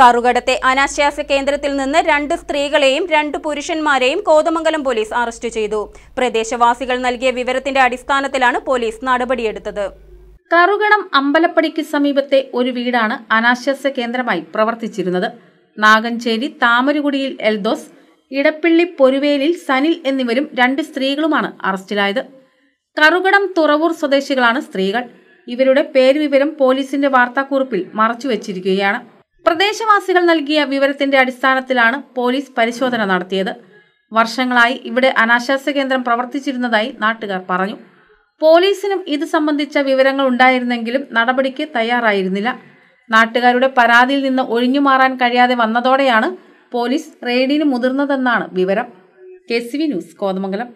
കറുകടത്തെ അനാശ്വാസ കേന്ദ്രത്തിൽ നിന്ന് രണ്ട് സ്ത്രീകളെയും രണ്ട് പുരുഷന്മാരെയും കോതമംഗലം പോലീസ് അറസ്റ്റ് ചെയ്തു പ്രദേശവാസികൾ നൽകിയ വിവരത്തിന്റെ അടിസ്ഥാനത്തിലാണ് പോലീസ് നടപടിയെടുത്തത് കറുകണം അമ്പലപ്പടിക്ക് സമീപത്തെ ഒരു വീടാണ് അനാശ്വാസ കേന്ദ്രമായി പ്രവർത്തിച്ചിരുന്നത് നാഗഞ്ചേരി താമരകുടിയിൽ എൽദോസ് ഇടപ്പള്ളി പൊരുവേലിൽ സനിൽ എന്നിവരും രണ്ട് സ്ത്രീകളുമാണ് അറസ്റ്റിലായത് കറുകടം തുറവൂർ സ്വദേശികളാണ് സ്ത്രീകൾ ഇവരുടെ പേരുവിവരം പോലീസിന്റെ വാർത്താക്കുറിപ്പിൽ മറച്ചുവെച്ചിരിക്കുകയാണ് പ്രദേശവാസികൾ നൽകിയ വിവരത്തിന്റെ അടിസ്ഥാനത്തിലാണ് പോലീസ് പരിശോധന നടത്തിയത് വർഷങ്ങളായി ഇവിടെ അനാശാസ കേന്ദ്രം പ്രവർത്തിച്ചിരുന്നതായി നാട്ടുകാർ പറഞ്ഞു പോലീസിനും ഇത് സംബന്ധിച്ച വിവരങ്ങൾ ഉണ്ടായിരുന്നെങ്കിലും നടപടിക്ക് തയ്യാറായിരുന്നില്ല നാട്ടുകാരുടെ പരാതിയിൽ നിന്ന് ഒഴിഞ്ഞു മാറാൻ കഴിയാതെ വന്നതോടെയാണ് പോലീസ് റെയ്ഡിന് മുതിർന്നതെന്നാണ് വിവരം കെ ന്യൂസ് കോതമംഗലം